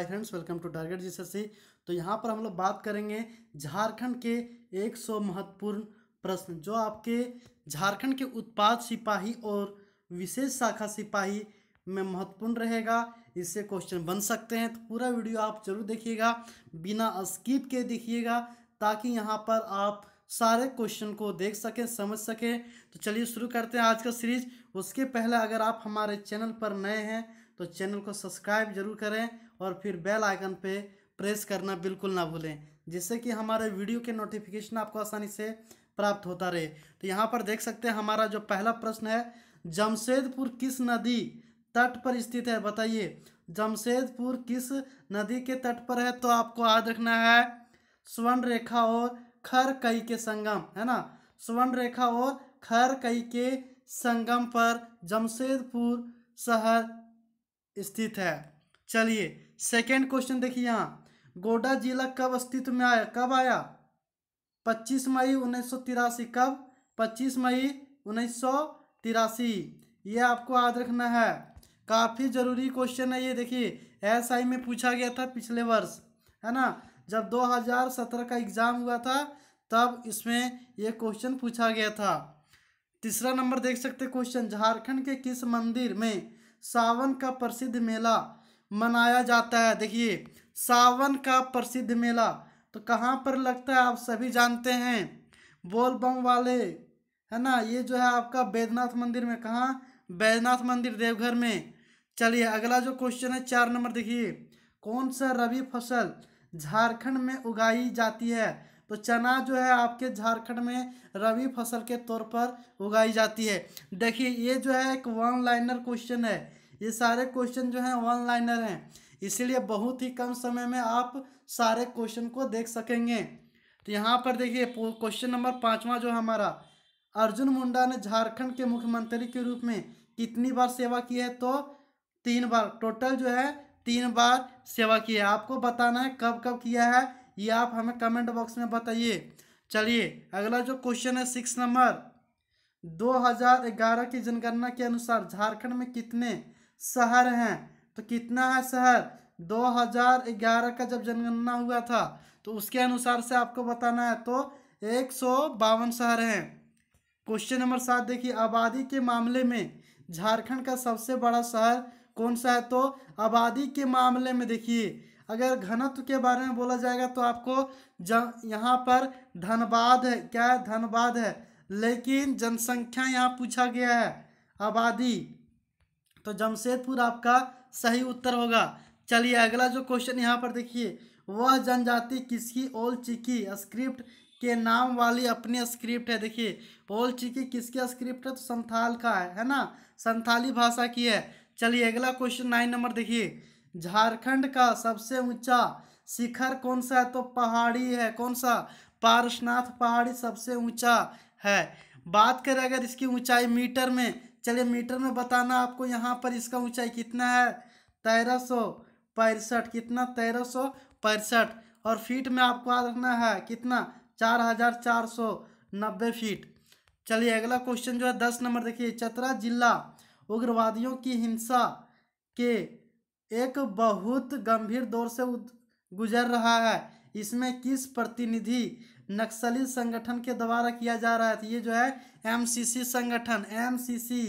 hi friends welcome to Target ji तो यहाँ पर हम लोग बात करेंगे झारखंड के 100 महत्वपूर्ण प्रश्न जो आपके झारखंड के उत्पाद सिपाही और विशेष शाखा सिपाही में महत्वपूर्ण रहेगा इससे क्वेश्चन बन सकते हैं तो पूरा वीडियो आप जरूर देखिएगा बिना स्किप के देखिएगा ताकि यहाँ पर आप सारे क्वेश्चन को देख सकें समझ सकें तो चलिए शुरू करते हैं आज का सीरीज उसके पहले अगर आप हमारे चैनल पर नए हैं तो चैनल को सब्सक्राइब जरूर करें और फिर बेल आइकन पे प्रेस करना बिल्कुल ना भूलें जिससे कि हमारे वीडियो के नोटिफिकेशन आपको आसानी से प्राप्त होता रहे तो यहाँ पर देख सकते हैं हमारा जो पहला प्रश्न है जमशेदपुर किस नदी तट पर स्थित है बताइए जमशेदपुर किस नदी के तट पर है तो आपको याद रखना है स्वर्ण रेखा और खर कई के संगम है ना स्वर्ण रेखा और खर कई के संगम पर जमशेदपुर शहर स्थित है चलिए सेकेंड क्वेश्चन देखिए यहाँ गोडा जिला कब अस्तित्व में आया कब आया 25 मई उन्नीस कब 25 मई उन्नीस ये आपको याद रखना है काफ़ी ज़रूरी क्वेश्चन है ये देखिए एस आई में पूछा गया था पिछले वर्ष है ना जब 2017 का एग्ज़ाम हुआ था तब इसमें ये क्वेश्चन पूछा गया था तीसरा नंबर देख सकते क्वेश्चन झारखंड के किस मंदिर में सावन का प्रसिद्ध मेला मनाया जाता है देखिए सावन का प्रसिद्ध मेला तो कहाँ पर लगता है आप सभी जानते हैं बोलबम वाले है ना ये जो है आपका बैद्यनाथ मंदिर में कहाँ बैद्यनाथ मंदिर देवघर में चलिए अगला जो क्वेश्चन है चार नंबर देखिए कौन सा रबी फसल झारखंड में उगाई जाती है तो चना जो है आपके झारखंड में रबी फसल के तौर पर उगाई जाती है देखिए ये जो है एक वन लाइनर क्वेश्चन है ये सारे क्वेश्चन जो हैं वन लाइनर हैं इसीलिए बहुत ही कम समय में आप सारे क्वेश्चन को देख सकेंगे तो यहाँ पर देखिए क्वेश्चन नंबर पाँचवा जो हमारा अर्जुन मुंडा ने झारखंड के मुख्यमंत्री के रूप में कितनी बार सेवा की है तो तीन बार टोटल जो है तीन बार सेवा की है आपको बताना है कब कब किया है ये आप हमें कमेंट बॉक्स में बताइए चलिए अगला जो क्वेश्चन है सिक्स नंबर 2011 की जनगणना के अनुसार झारखंड में कितने शहर हैं तो कितना है शहर 2011 का जब जनगणना हुआ था तो उसके अनुसार से आपको बताना है तो एक शहर हैं क्वेश्चन नंबर सात देखिए आबादी के मामले में झारखंड का सबसे बड़ा शहर कौन सा है तो आबादी के मामले में देखिए अगर घनत्व के बारे में बोला जाएगा तो आपको ज यहाँ पर धनबाद है क्या है धनबाद है लेकिन जनसंख्या यहाँ पूछा गया है आबादी तो जमशेदपुर आपका सही उत्तर होगा चलिए अगला जो क्वेश्चन यहाँ पर देखिए वह जनजाति किसकी ओल चिकी स्क्रिप्ट के नाम वाली अपनी स्क्रिप्ट है देखिए ओल चिकी किसकी स्क्रिप्ट है तो संथाल का है है ना संथाली भाषा की है चलिए अगला क्वेश्चन नाइन नंबर देखिए झारखंड का सबसे ऊंचा शिखर कौन सा है तो पहाड़ी है कौन सा पारसनाथ पहाड़ी सबसे ऊंचा है बात करें अगर इसकी ऊंचाई मीटर में चलिए मीटर में बताना आपको यहाँ पर इसका ऊंचाई कितना है तेरह सौ पैंसठ कितना तेरह सौ पैंसठ और फीट में आपको याद रखना है कितना चार हजार चार सौ नब्बे फीट चलिए अगला क्वेश्चन जो है दस नंबर देखिए चतरा जिला उग्रवादियों की हिंसा के एक बहुत गंभीर दौर से गुजर रहा है इसमें किस प्रतिनिधि नक्सली संगठन के द्वारा किया जा रहा है तो ये जो है एमसीसी संगठन एमसीसी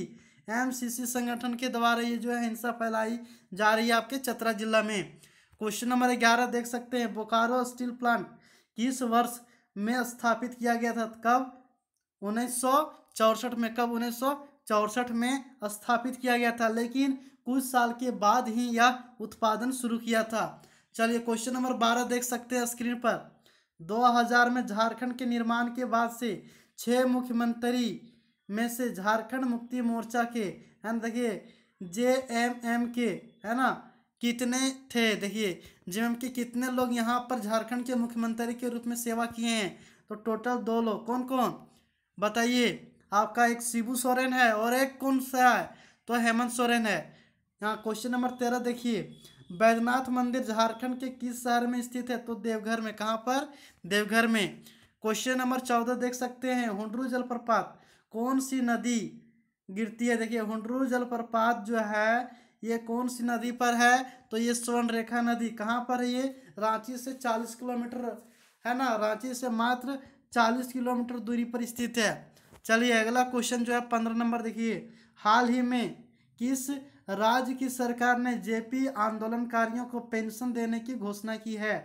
एमसीसी संगठन के द्वारा ये जो है हिंसा फैलाई जा रही है आपके चतरा जिला में क्वेश्चन नंबर ग्यारह देख सकते हैं बोकारो स्टील प्लांट किस वर्ष में स्थापित किया गया था कब उन्नीस में कब उन्नीस में स्थापित किया गया था लेकिन कुछ साल के बाद ही यह उत्पादन शुरू किया था चलिए क्वेश्चन नंबर बारह देख सकते हैं स्क्रीन पर 2000 में झारखंड के निर्माण के बाद से छः मुख्यमंत्री में से झारखंड मुक्ति मोर्चा के है ना देखिए जे एम एम के है ना कितने थे देखिए जे एम के कितने लोग यहाँ पर झारखंड के मुख्यमंत्री के रूप में सेवा किए हैं तो टोटल दो लोग कौन कौन बताइए आपका एक शिबू सोरेन है और एक कौन सा है तो हेमंत सोरेन है यहाँ क्वेश्चन नंबर तेरह देखिए बैद्यनाथ मंदिर झारखंड के किस शहर में स्थित है तो देवघर में कहाँ पर देवघर में क्वेश्चन नंबर चौदह देख सकते हैं हुडरू जलप्रपात कौन सी नदी गिरती है देखिए हुडरू जलप्रपात जो है ये कौन सी नदी पर है तो ये स्वर्ण रेखा नदी कहाँ पर है ये रांची से चालीस किलोमीटर है ना रांची से मात्र चालीस किलोमीटर दूरी पर स्थित है चलिए अगला क्वेश्चन जो है पंद्रह नंबर देखिए हाल ही में किस राज्य की सरकार ने जेपी आंदोलनकारियों को पेंशन देने की घोषणा की है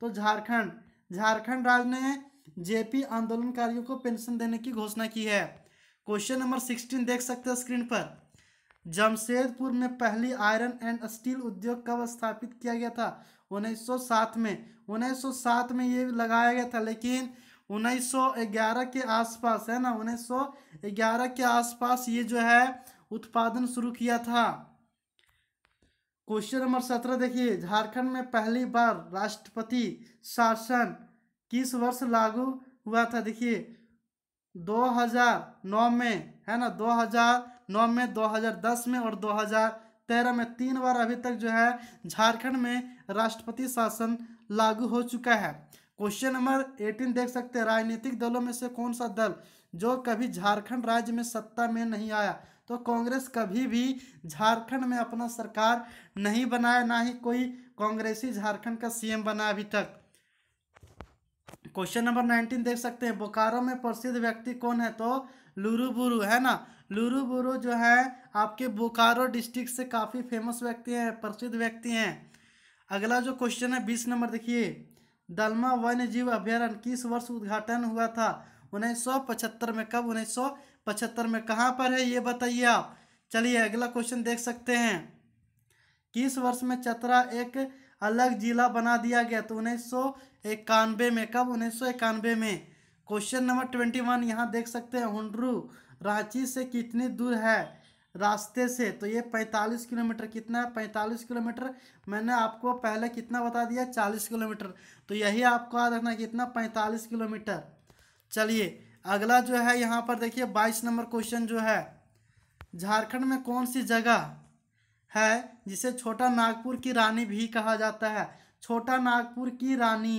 तो झारखंड झारखंड राज्य ने जेपी आंदोलनकारियों को पेंशन देने की घोषणा की है क्वेश्चन नंबर सिक्सटीन देख सकते हो स्क्रीन पर जमशेदपुर में पहली आयरन एंड स्टील उद्योग कब स्थापित किया गया था 1907 में 1907 में ये लगाया गया था लेकिन 1911 के आसपास है ना 1911 के आसपास ये जो है उत्पादन शुरू किया था क्वेश्चन नंबर सत्रह देखिए झारखंड में पहली बार राष्ट्रपति शासन किस वर्ष लागू हुआ था देखिए 2009 में है ना 2009 में 2010 में और 2013 में तीन बार अभी तक जो है झारखंड में राष्ट्रपति शासन लागू हो चुका है क्वेश्चन नंबर एटीन देख सकते हैं राजनीतिक दलों में से कौन सा दल जो कभी झारखंड राज्य में सत्ता में नहीं आया तो कांग्रेस कभी भी झारखंड में अपना सरकार नहीं बनाया ना ही कोई कांग्रेसी झारखंड का सीएम बना अभी तक क्वेश्चन नंबर नाइनटीन देख सकते हैं बोकारो में प्रसिद्ध व्यक्ति कौन है तो लुरु बुरु है ना लुरु बुरु जो है आपके बोकारो डिस्ट्रिक्ट से काफ़ी फेमस व्यक्ति हैं प्रसिद्ध व्यक्ति हैं अगला जो क्वेश्चन है बीस नंबर देखिए दलमा वन्य जीव अभ्यारण्य किस वर्ष उद्घाटन हुआ था उन्नीस सौ पचहत्तर में कब उन्नीस सौ पचहत्तर में कहाँ पर है ये बताइए आप चलिए अगला क्वेश्चन देख सकते हैं किस वर्ष में चतरा एक अलग जिला बना दिया गया तो उन्नीस सौ इक्यानवे में कब उन्नीस सौ इक्यानवे में क्वेश्चन नंबर ट्वेंटी वन यहाँ देख सकते हैं हुंडरू रांची से कितनी दूर है रास्ते से तो ये पैंतालीस किलोमीटर कितना है पैंतालीस किलोमीटर मैंने आपको पहले कितना बता दिया चालीस किलोमीटर तो यही आपको याद रखना कितना पैंतालीस किलोमीटर चलिए अगला जो है यहाँ पर देखिए बाईस नंबर क्वेश्चन जो है झारखंड में कौन सी जगह है जिसे छोटा नागपुर की रानी भी कहा जाता है छोटा नागपुर की रानी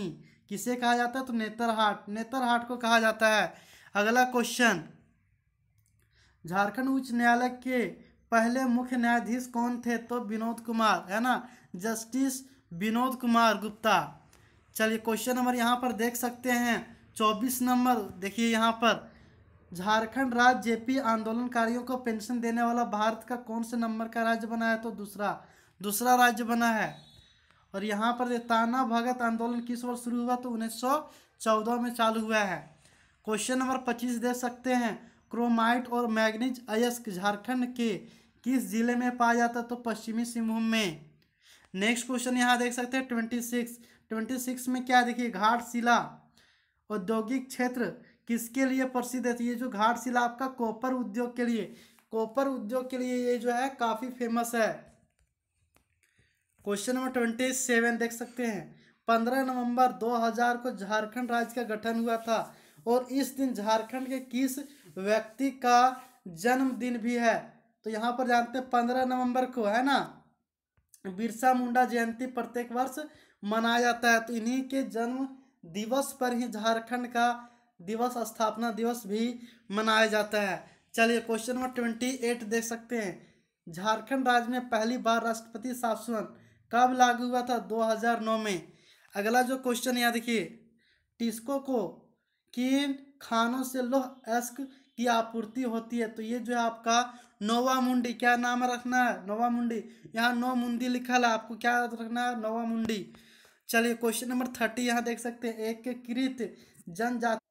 किसे कहा जाता है तो नेतरहाट नेतरहाट को कहा जाता है अगला क्वेश्चन झारखंड उच्च न्यायालय के पहले मुख्य न्यायाधीश कौन थे तो विनोद कुमार है ना जस्टिस विनोद कुमार गुप्ता चलिए क्वेश्चन नंबर यहाँ पर देख सकते हैं चौबीस नंबर देखिए यहाँ पर झारखंड राज्य जेपी आंदोलनकारियों को पेंशन देने वाला भारत का कौन से नंबर का राज्य बना है तो दूसरा दूसरा राज्य बना है और यहाँ पर ताना भगत आंदोलन किस वर्ष शुरू हुआ तो उन्नीस में चालू हुआ है क्वेश्चन नंबर पच्चीस दे सकते हैं क्रोमाइट और मैग्नीज अयस्क झारखंड के किस जिले में पाया जाता तो पश्चिमी सिंहभूम में नेक्स्ट क्वेश्चन यहाँ देख सकते हैं ट्वेंटी सिक्स ट्वेंटी सिक्स में क्या देखिए घाट शिला औद्योगिक क्षेत्र किसके लिए प्रसिद्ध है तो ये जो घाट शिला आपका कॉपर उद्योग के लिए कॉपर उद्योग के लिए ये जो है काफ़ी फेमस है क्वेश्चन नंबर ट्वेंटी सेवन देख सकते हैं पंद्रह नवंबर हजार को झारखंड राज्य का गठन हुआ था और इस दिन झारखंड के किस व्यक्ति का जन्मदिन भी है तो यहाँ पर जानते हैं पंद्रह नवंबर को है ना बिरसा मुंडा जयंती प्रत्येक वर्ष मनाया जाता है तो इन्हीं के जन्म दिवस पर ही झारखंड का दिवस स्थापना दिवस भी मनाया जाता है चलिए क्वेश्चन नंबर ट्वेंटी एट देख सकते हैं झारखंड राज्य में पहली बार राष्ट्रपति शासन कब लागू हुआ था 2009 में अगला जो क्वेश्चन यहाँ देखिए टिस्को को किन खानों से लोह एस्क की आपूर्ति होती है तो ये जो है आपका नोवा मुंडी क्या नाम रखना है नोवा मुंडी यहाँ नौ मुंडी लिखा है आपको क्या रखना है नोवा मुंडी चलिए क्वेश्चन नंबर थर्टी यहाँ देख सकते हैं एक कृत जनजाति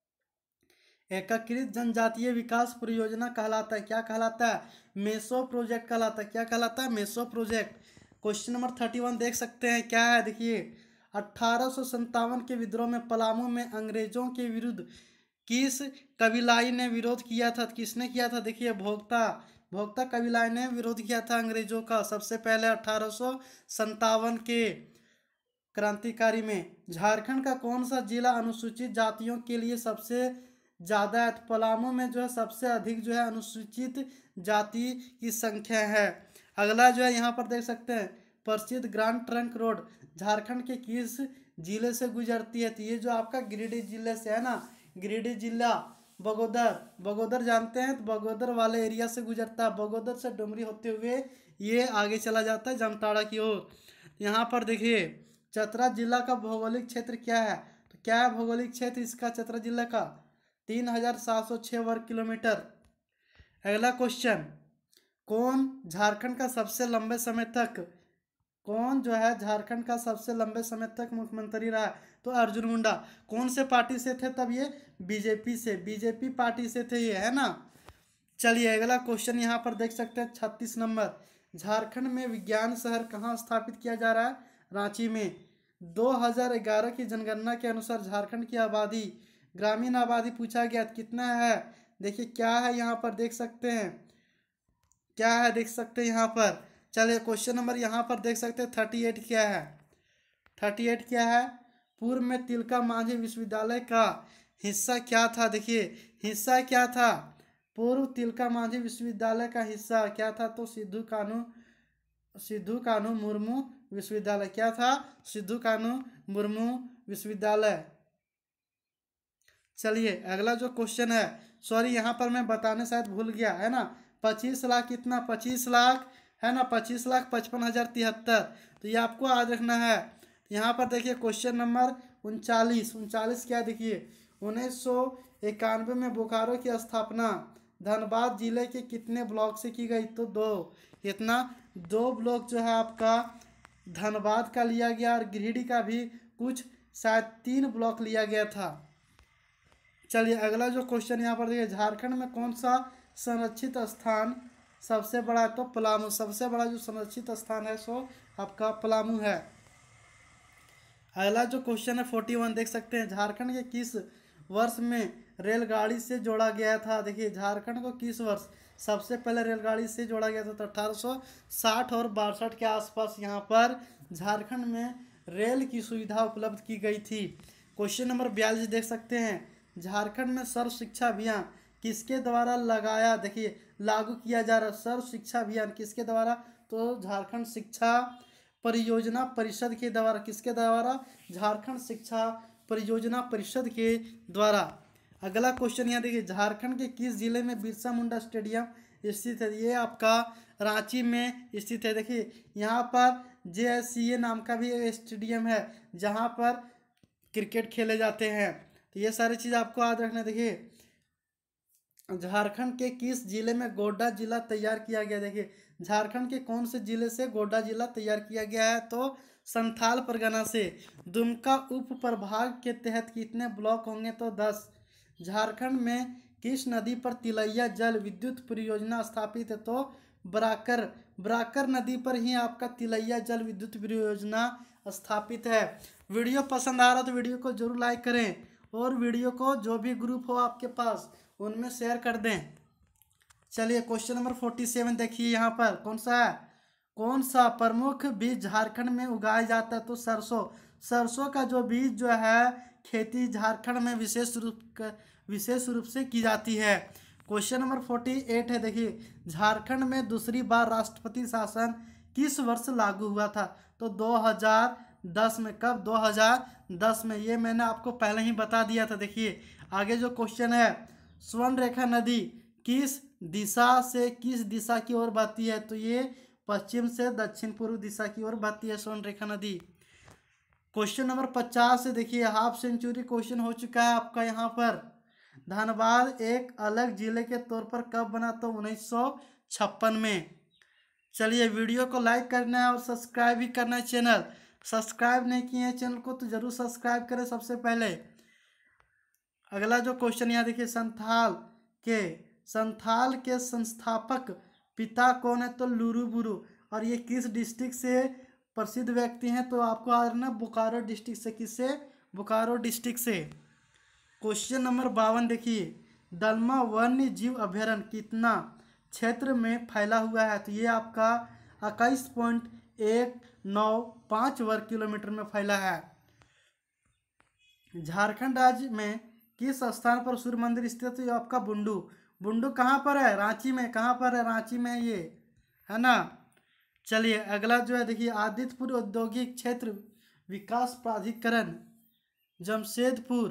एकीकृत जनजातीय विकास परियोजना कहलाता है क्या कहलाता है मेसो प्रोजेक्ट कहलाता है क्या कहलाता है मेसो project question number thirty one देख सकते हैं क्या है देखिए अट्ठारह के विद्रोह में पलामू में अंग्रेजों के विरुद्ध किस कबीलाई ने विरोध किया था किसने किया था देखिए भोक्ता भोक्ता कबीलाई ने विरोध किया था अंग्रेजों का सबसे पहले अठारह के क्रांतिकारी में झारखंड का कौन सा जिला अनुसूचित जातियों के लिए सबसे ज़्यादा है तो पलामू में जो है सबसे अधिक जो है अनुसूचित जाति की संख्या है अगला जो है यहाँ पर देख सकते हैं प्रसिद्ध ग्रांड ट्रंक रोड झारखंड के किस जिले से गुजरती है तो ये जो आपका गिरिडीह जिले से है ना गिरिडीह जिला बगोदर बगोदर जानते हैं तो बगोदर वाले एरिया से गुजरता है बगोदर से डुमरी होते हुए ये आगे चला जाता है जमताड़ा की ओर यहाँ पर देखिए चतरा जिला का भौगोलिक क्षेत्र क्या है तो क्या है भौगोलिक क्षेत्र इसका चतरा जिला का तीन हजार सात सौ छः वर्ग किलोमीटर अगला क्वेश्चन कौन झारखंड का सबसे लंबे समय तक कौन जो है झारखंड का सबसे लंबे समय तक मुख्यमंत्री रहा तो अर्जुन मुंडा कौन से पार्टी से थे तब ये बीजेपी से बीजेपी पार्टी से थे ये है ना चलिए अगला क्वेश्चन यहाँ पर देख सकते हैं छत्तीस नंबर झारखंड में विज्ञान शहर कहाँ स्थापित किया जा रहा है रांची में 2011 की जनगणना के अनुसार झारखंड की आबादी ग्रामीण आबादी पूछा गया कितना है देखिए क्या है यहाँ पर देख सकते हैं क्या है देख सकते हैं यहाँ पर चलिए क्वेश्चन नंबर यहाँ पर देख सकते हैं थर्टी एट क्या है थर्टी एट क्या है पूर्व में तिलका मांझी विश्वविद्यालय का हिस्सा क्या था देखिए हिस्सा क्या था पूर्व तिलका मांझी विश्वविद्यालय का हिस्सा क्या था तो सिद्धू कानू सिद्धू कानू मुर्मू विश्वविद्यालय क्या था सिद्धू कानू मुर्मू विश्वविद्यालय चलिए अगला जो क्वेश्चन है सॉरी यहाँ पर मैं बताने शायद भूल गया है ना पच्चीस लाख कितना पच्चीस लाख है ना पच्चीस लाख पचपन हज़ार तिहत्तर तो ये आपको याद रखना है यहाँ पर देखिए क्वेश्चन नंबर उनचालीस उनचालीस क्या देखिए उन्नीस सौ इक्यानवे में बोकारो की स्थापना धनबाद जिले के कितने ब्लॉक से की गई तो दो इतना दो ब्लॉक जो है आपका धनबाद का लिया गया और गिरिडीह का भी कुछ शायद तीन ब्लॉक लिया गया था चलिए अगला जो क्वेश्चन यहाँ पर देखिए झारखंड में कौन सा संरक्षित स्थान सबसे बड़ा है तो पलामू सबसे बड़ा जो संरक्षित स्थान है सो आपका पलामू है अगला जो क्वेश्चन है फोर्टी वन देख सकते हैं झारखंड के किस वर्ष में रेलगाड़ी से जोड़ा गया था देखिए झारखंड को किस वर्ष सबसे पहले रेलगाड़ी से जोड़ा गया था तो अठारह और बासठ के आसपास यहाँ पर झारखंड में रेल की सुविधा उपलब्ध की गई थी क्वेश्चन नंबर बयालीस देख सकते हैं झारखंड में सर्व शिक्षा अभियान किसके द्वारा लगाया देखिए लागू किया जा रहा सर्व शिक्षा अभियान किसके द्वारा तो झारखंड शिक्षा परियोजना परिषद के द्वारा किसके द्वारा झारखंड शिक्षा परियोजना परिषद के द्वारा अगला क्वेश्चन यहाँ देखिए झारखंड के किस जिले में बिरसा मुंडा स्टेडियम स्थित है ये आपका रांची में स्थित है देखिए यहाँ पर जे नाम का भी स्टेडियम है जहाँ पर क्रिकेट खेले जाते हैं तो ये सारी चीज़ आपको याद रखना देखिए झारखंड के किस जिले में गोड्डा जिला तैयार किया गया देखिए झारखंड के कौन से जिले से गोड्डा जिला तैयार किया गया है तो संथाल परगना से दुमका उप प्रभाग के तहत कितने ब्लॉक होंगे तो दस झारखंड में किस नदी पर तिलैया जल विद्युत परियोजना स्थापित है तो बराकर बराकर नदी पर ही आपका तिलैया जल विद्युत परियोजना स्थापित है वीडियो पसंद आ रहा तो वीडियो को जरूर लाइक करें और वीडियो को जो भी ग्रुप हो आपके पास उनमें शेयर कर दें चलिए क्वेश्चन नंबर फोर्टी सेवन देखिए यहाँ पर कौन सा है कौन सा प्रमुख बीज झारखंड में उगाया जाता है तो सरसों सरसों का जो बीज जो है खेती झारखंड में विशेष रूप विशेष रूप से की जाती है क्वेश्चन नंबर फोर्टी एट है देखिए झारखंड में दूसरी बार राष्ट्रपति शासन किस वर्ष लागू हुआ था तो दो हजार दस में कब दो हज़ार दस में ये मैंने आपको पहले ही बता दिया था देखिए आगे जो क्वेश्चन है स्वर्ण रेखा नदी किस दिशा से किस दिशा की ओर बहती है तो ये पश्चिम से दक्षिण पूर्व दिशा की ओर बहती है स्वर्ण रेखा नदी क्वेश्चन नंबर पचास से देखिए हाफ सेंचुरी क्वेश्चन हो चुका है आपका यहाँ पर धनबाद एक अलग जिले के तौर पर कब बना तो उन्नीस में चलिए वीडियो को लाइक करना है और सब्सक्राइब भी करना है चैनल सब्सक्राइब नहीं किए हैं चैनल को तो ज़रूर सब्सक्राइब करें सबसे पहले अगला जो क्वेश्चन यहाँ देखिए संथाल के संथाल के संस्थापक पिता कौन है तो लुरू बुरु और ये किस डिस्ट्रिक्ट से प्रसिद्ध व्यक्ति हैं तो आपको आ रहा बोकारो डिस्ट्रिक्ट से किससे बोकारो डिस्ट्रिक्ट से क्वेश्चन नंबर बावन देखिए दलमा वन्य जीव अभ्यारण कितना क्षेत्र में फैला हुआ है तो ये आपका इक्कीस पॉइंट एक नौ पाँच वर्ग किलोमीटर में फैला है झारखंड राज्य में किस स्थान पर सूर्य मंदिर स्थित है आपका बुंडू बुंडू कहाँ पर है रांची में कहाँ पर है रांची में ये है ना चलिए अगला जो है देखिए आदित्यपुर औद्योगिक क्षेत्र विकास प्राधिकरण जमशेदपुर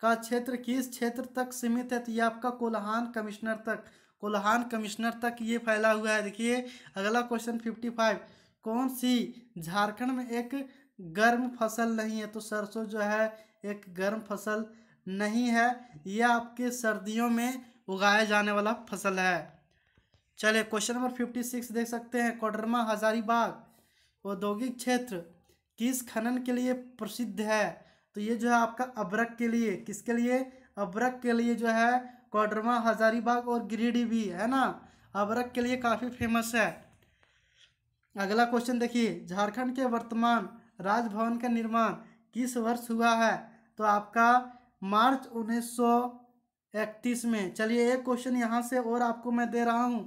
का क्षेत्र किस क्षेत्र तक सीमित है तो ये आपका कोल्हान कमिश्नर तक कोल्हान कमिश्नर तक ये फैला हुआ है देखिए अगला क्वेश्चन फिफ्टी फाइव कौन सी झारखंड में एक गर्म फसल नहीं है तो सरसों जो है एक गर्म फसल नहीं है यह आपके सर्दियों में उगाया जाने वाला फसल है चलिए क्वेश्चन नंबर फिफ्टी सिक्स देख सकते हैं कोडरमा हजारीबाग औद्योगिक क्षेत्र किस खनन के लिए प्रसिद्ध है तो ये जो है आपका अबरक के लिए किसके लिए अबरक के लिए जो है कोडरमा हजारीबाग और गिरिडीह भी है ना अबरक के लिए काफ़ी फेमस है अगला क्वेश्चन देखिए झारखंड के वर्तमान राजभवन का निर्माण किस वर्ष हुआ है तो आपका मार्च उन्नीस में चलिए एक क्वेश्चन यहाँ से और आपको मैं दे रहा हूँ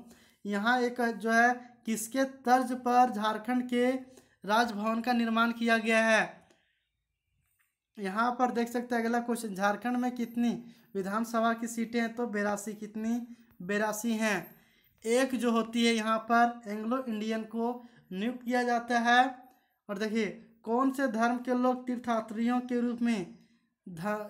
यहाँ एक जो है किसके तर्ज पर झारखंड के राजभवन का निर्माण किया गया है यहाँ पर देख सकते हैं अगला क्वेश्चन झारखंड में कितनी विधानसभा की सीटें हैं तो बेरासी कितनी बेरासी हैं एक जो होती है यहाँ पर एंग्लो इंडियन को नियुक्त किया जाता है और देखिए कौन से धर्म के लोग तीर्थयात्रियों के रूप में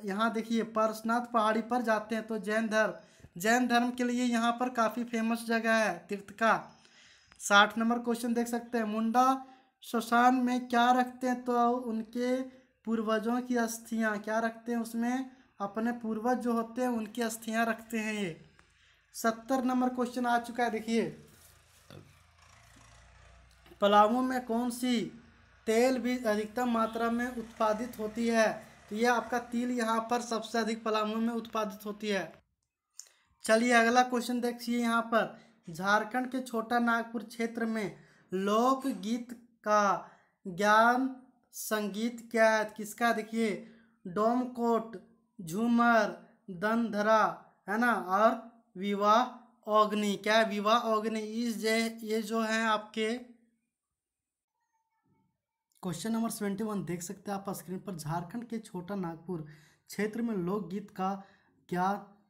यहाँ देखिए पारसनाथ पहाड़ी पर जाते हैं तो जैन धर्म जैन धर्म के लिए यहाँ पर काफ़ी फेमस जगह है तीर्थ का साठ नंबर क्वेश्चन देख सकते हैं मुंडा शशान में क्या रखते हैं तो उनके पूर्वजों की अस्थियाँ क्या रखते हैं उसमें अपने पूर्वज जो होते हैं उनकी अस्थियाँ रखते हैं ये सत्तर नंबर क्वेश्चन आ चुका है देखिए पलावों में कौन सी तेल भी अधिकतम मात्रा में उत्पादित होती है तो यह आपका तिल यहाँ पर सबसे अधिक पलामू में उत्पादित होती है चलिए अगला क्वेश्चन देखिए यहाँ पर झारखंड के छोटा नागपुर क्षेत्र में लोक गीत का ज्ञान संगीत क्या है किसका देखिए डोमकोट झूमर दनधरा है ना और विवाह अग्नि क्या है विवाह अग्नि इस जे ये जो हैं आपके क्वेश्चन नंबर सेवेंटी वन देख सकते हैं आप स्क्रीन पर झारखंड के छोटा नागपुर क्षेत्र में लोकगीत का क्या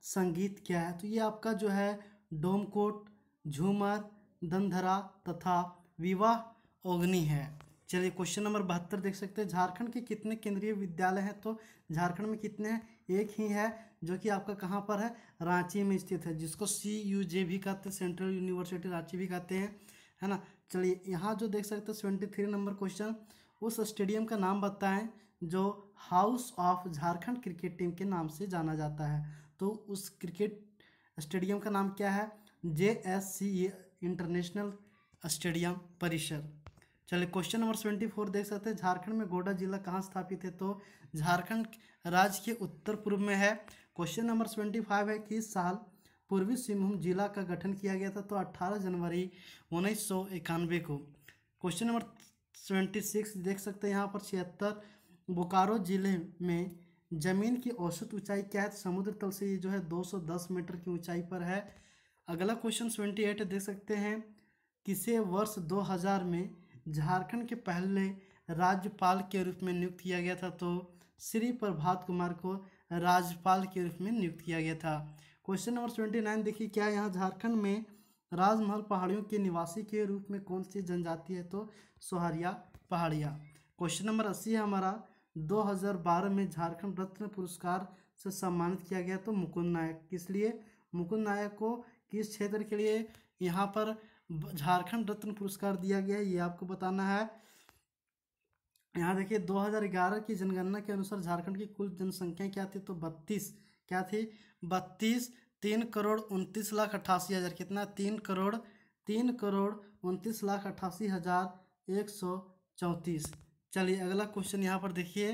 संगीत क्या है तो ये आपका जो है डोमकोट झूमर धनधरा तथा विवाह अग्नि है चलिए क्वेश्चन नंबर बहत्तर देख सकते हैं झारखंड के कितने केंद्रीय विद्यालय हैं तो झारखंड में कितने हैं एक ही है जो कि आपका कहाँ पर है रांची में स्थित है जिसको सी यू जे भी कहते हैं सेंट्रल यूनिवर्सिटी रांची भी कहते हैं है ना चलिए यहाँ जो देख सकते हैं सेवेंटी थ्री नंबर क्वेश्चन उस स्टेडियम का नाम बताएं जो house of Jharkhand cricket team के नाम से जाना जाता है तो उस क्रिकेट स्टेडियम का नाम क्या है J S C international stadium परिसर चलिए क्वेश्चन नंबर ट्वेंटी फोर देख सकते हैं झारखंड में गोडा जिला कहाँ स्थापित है तो झारखंड राज्य के उत्तर पूर्व में है क्वेश्चन नंबर ट्वेंटी फाइव है कि इस साल पूर्वी सिंहभूम जिला का गठन किया गया था तो अट्ठारह जनवरी उन्नीस को क्वेश्चन नंबर सेवेंटी सिक्स देख सकते हैं यहाँ पर छिहत्तर बोकारो ज़िले में ज़मीन की औसत ऊंचाई क्या है समुद्र तल से ये जो है दो सौ दस मीटर की ऊंचाई पर है अगला क्वेश्चन सेवेंटी एट देख सकते हैं किसे वर्ष दो हज़ार में झारखंड के पहले राज्यपाल के रूप में नियुक्त किया गया था तो श्री प्रभात कुमार को राज्यपाल के रूप में नियुक्त किया गया था क्वेश्चन नंबर ट्वेंटी नाइन देखिए क्या यहाँ झारखंड में राजमहल पहाड़ियों के निवासी के रूप में कौन सी जनजाति है तो सोहरिया पहाड़िया क्वेश्चन नंबर अस्सी है हमारा 2012 में झारखंड रत्न पुरस्कार से सम्मानित किया गया तो मुकुंद नायक किस लिए मुकुंद नायक को किस क्षेत्र के लिए यहाँ पर झारखंड रत्न पुरस्कार दिया गया है ये आपको बताना है यहाँ देखिए 2011 की जनगणना के अनुसार झारखंड की कुल जनसंख्या क्या थी तो बत्तीस क्या थी बत्तीस तीन करोड़ उनतीस लाख अट्ठासी हज़ार कितना तीन करोड़ तीन करोड़ उनतीस लाख अट्ठासी हज़ार एक सौ चौंतीस चलिए अगला क्वेश्चन यहाँ पर देखिए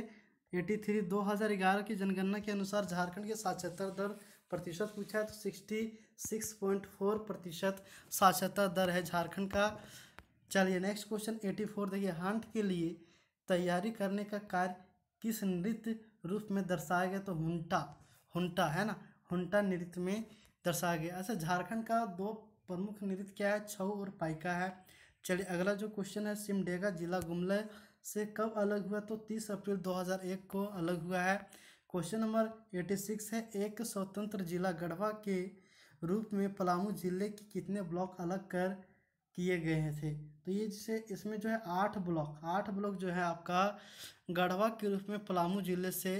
एटी थ्री दो हज़ार ग्यारह की जनगणना के अनुसार झारखंड के साक्षरता दर प्रतिशत पूछा है तो सिक्सटी सिक्स पॉइंट फोर प्रतिशत साक्षरता दर है झारखंड का चलिए नेक्स्ट क्वेश्चन एटी फोर देखिए हंट के लिए तैयारी करने का कार्य किस नृत्य रूप में दर्शाया गया तो हुंटा हुंटा है ना हुंटा नृत्य में दर्शाया गया अच्छा झारखंड का दो प्रमुख नृत्य क्या है छऊ और पाइका है चलिए अगला जो क्वेश्चन है सिमडेगा जिला गुमला से कब अलग हुआ तो तीस अप्रैल 2001 को अलग हुआ है क्वेश्चन नंबर एटी सिक्स है एक स्वतंत्र जिला गढ़वा के रूप में पलामू जिले के कितने ब्लॉक अलग कर किए गए हैं थे तो ये जिसे इसमें जो है आठ ब्लॉक आठ ब्लॉक जो है आपका गढ़वा के रूप में पलामू जिले से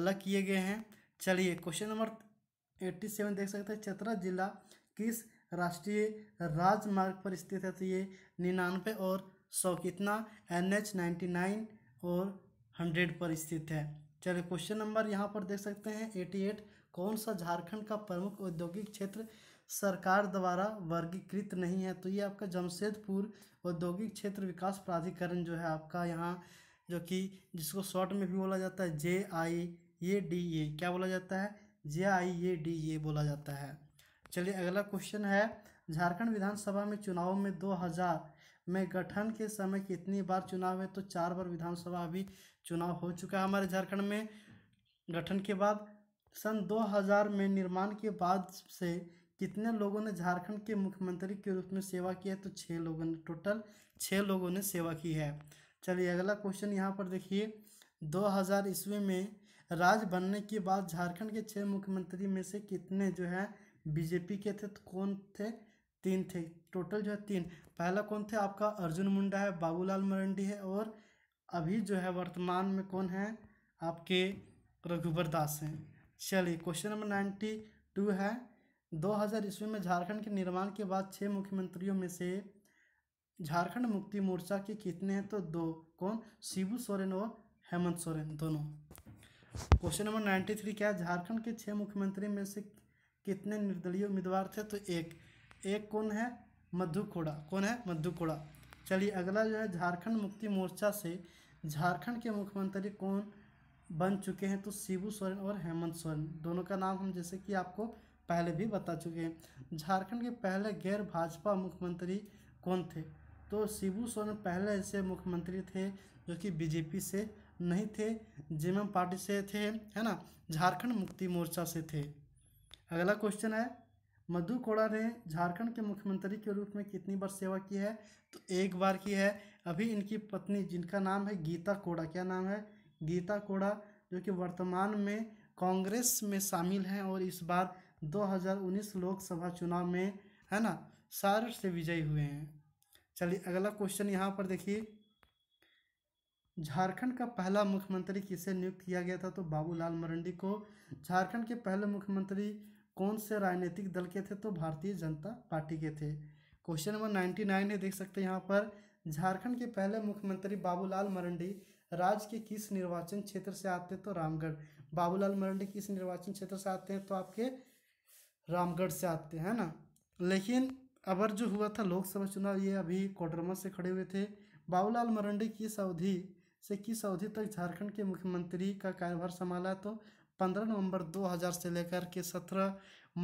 अलग किए गए हैं चलिए क्वेश्चन नंबर एट्टी सेवन देख सकते हैं चतरा जिला किस राष्ट्रीय राजमार्ग पर स्थित है तो ये निन्यानवे और सौ कितना एन एच नाइन्टी नाइन और हंड्रेड पर स्थित है चलिए क्वेश्चन नंबर यहाँ पर देख सकते हैं एटी एट कौन सा झारखंड का प्रमुख औद्योगिक क्षेत्र सरकार द्वारा वर्गीकृत नहीं है तो ये आपका जमशेदपुर औद्योगिक क्षेत्र विकास प्राधिकरण जो है आपका यहाँ जो कि जिसको शॉर्ट में भी बोला जाता है जे आई ए डी ए क्या बोला जाता है जे आई ए डी ए बोला जाता है चलिए अगला क्वेश्चन है झारखंड विधानसभा में चुनाव में 2000 में गठन के समय कितनी बार चुनाव है तो चार बार विधानसभा अभी चुनाव हो चुका है हमारे झारखंड में गठन के बाद सन 2000 में निर्माण के बाद से कितने लोगों ने झारखंड के मुख्यमंत्री के रूप में सेवा की है तो छः लोगों ने टोटल छः लोगों ने सेवा की है चलिए अगला क्वेश्चन यहाँ पर देखिए दो हज़ार ईस्वी में राज बनने के बाद झारखंड के छः मुख्यमंत्री में से कितने जो है बीजेपी के थे तो कौन थे तीन थे टोटल जो है तीन पहला कौन थे आपका अर्जुन मुंडा है बाबूलाल मरंडी है और अभी जो है वर्तमान में कौन है आपके रघुबर दास हैं चलिए क्वेश्चन नंबर नाइन्टी टू है दो हज़ार ईस्वी में झारखंड के निर्माण के बाद छः मुख्यमंत्रियों में से झारखंड मुक्ति मोर्चा के कितने हैं तो दो कौन शिबू सोरेन और हेमंत सोरेन दोनों क्वेश्चन नंबर नाइन्टी थ्री क्या है झारखंड के छः मुख्यमंत्री में से कितने निर्दलीय उम्मीदवार थे तो एक एक कौन है मधु खोड़ा कौन है मधु खोड़ा चलिए अगला जो है झारखंड मुक्ति मोर्चा से झारखंड के मुख्यमंत्री कौन बन चुके हैं तो शिबू सोरेन और हेमंत सोरेन दोनों का नाम हम जैसे कि आपको पहले भी बता चुके हैं झारखंड के पहले गैर भाजपा मुख्यमंत्री कौन थे तो शिबू सोरेन पहले ऐसे मुख्यमंत्री थे जो कि बीजेपी से नहीं थे जेएमएम पार्टी से थे है ना झारखंड मुक्ति मोर्चा से थे अगला क्वेश्चन है मधु कोड़ा ने झारखंड के मुख्यमंत्री के रूप में कितनी बार सेवा की है तो एक बार की है अभी इनकी पत्नी जिनका नाम है गीता कोड़ा क्या नाम है गीता कोड़ा जो कि वर्तमान में कांग्रेस में शामिल हैं और इस बार 2019 लोकसभा चुनाव में है ना सार से विजयी हुए हैं चलिए अगला क्वेश्चन यहाँ पर देखिए झारखंड का पहला मुख्यमंत्री किसे नियुक्त किया गया था तो बाबूलाल मरंडी को झारखंड के पहले मुख्यमंत्री कौन से राजनीतिक दल के थे तो भारतीय जनता पार्टी के थे क्वेश्चन नंबर नाइन्टी नाइन है देख सकते हैं यहाँ पर झारखंड के पहले मुख्यमंत्री बाबूलाल मरंडी राज्य के किस निर्वाचन क्षेत्र से आते हैं तो रामगढ़ बाबूलाल मरंडी किस निर्वाचन क्षेत्र से आते हैं तो आपके रामगढ़ से आते हैं ना लेकिन अबर जो हुआ था लोकसभा चुनाव ये अभी कोडरमा से खड़े हुए थे बाबूलाल मरंडी किस अवधि से किस अवधि तक झारखंड के मुख्यमंत्री का कार्यभार संभाला तो पंद्रह नवंबर 2000 से लेकर के सत्रह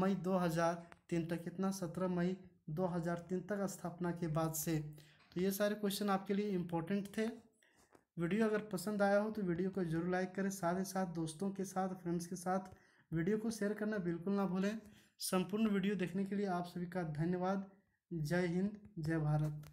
मई 2003 तक कितना सत्रह मई 2003 तक स्थापना के बाद से तो ये सारे क्वेश्चन आपके लिए इम्पोर्टेंट थे वीडियो अगर पसंद आया हो तो वीडियो को जरूर लाइक करें साथ ही साथ दोस्तों के साथ फ्रेंड्स के साथ वीडियो को शेयर करना बिल्कुल ना भूलें संपूर्ण वीडियो देखने के लिए आप सभी का धन्यवाद जय हिंद जय भारत